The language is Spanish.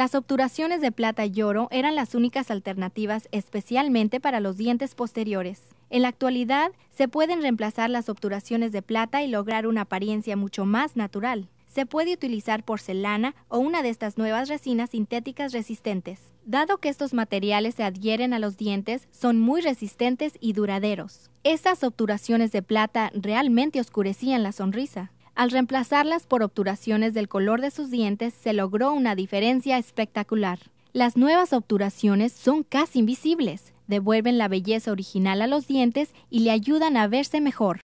Las obturaciones de plata y oro eran las únicas alternativas especialmente para los dientes posteriores. En la actualidad se pueden reemplazar las obturaciones de plata y lograr una apariencia mucho más natural. Se puede utilizar porcelana o una de estas nuevas resinas sintéticas resistentes. Dado que estos materiales se adhieren a los dientes, son muy resistentes y duraderos. Esas obturaciones de plata realmente oscurecían la sonrisa. Al reemplazarlas por obturaciones del color de sus dientes, se logró una diferencia espectacular. Las nuevas obturaciones son casi invisibles, devuelven la belleza original a los dientes y le ayudan a verse mejor.